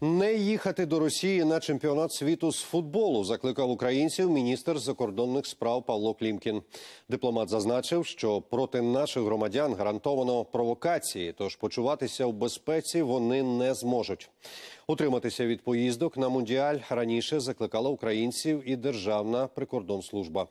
Не їхати до Росії на чемпіонат світу з футболу закликав українців міністр закордонних справ Павло Клімкін. Дипломат зазначив, що проти наших громадян гарантовано провокації, тож почуватися в безпеці вони не зможуть. Утриматися від поїздок на мундіаль раніше закликала українців і державна прикордонслужба.